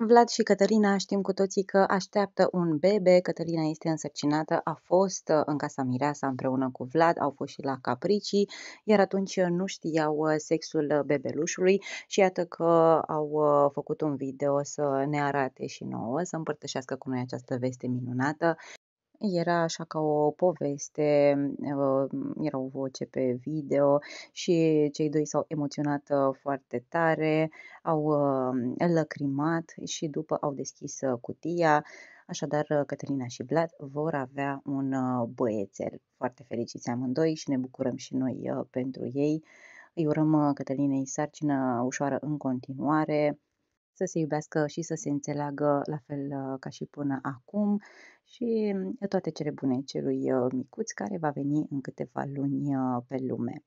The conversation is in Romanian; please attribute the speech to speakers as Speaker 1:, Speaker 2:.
Speaker 1: Vlad și Cătălina știm cu toții că așteaptă un bebe, Cătălina este însărcinată, a fost uh, în casa Mireasa împreună cu Vlad, au fost și la Capricii, iar atunci uh, nu știau uh, sexul bebelușului și iată că au făcut un video să ne arate și nouă, să împărtășească cu noi această veste minunată era așa ca o poveste, uh, era o voce pe video și cei doi s-au emoționat uh, foarte tare, au uh, lăcrimat și după au deschis cutia. Așadar, Cătălina și Vlad vor avea un băiețel. Foarte fericiți amândoi și ne bucurăm și noi pentru ei. Îi urăm Cătălinei sarcină ușoară în continuare să se iubească și să se înțeleagă la fel uh, ca și până acum și mm, toate cele bune celui uh, micuț care va veni în câteva luni uh, pe lume.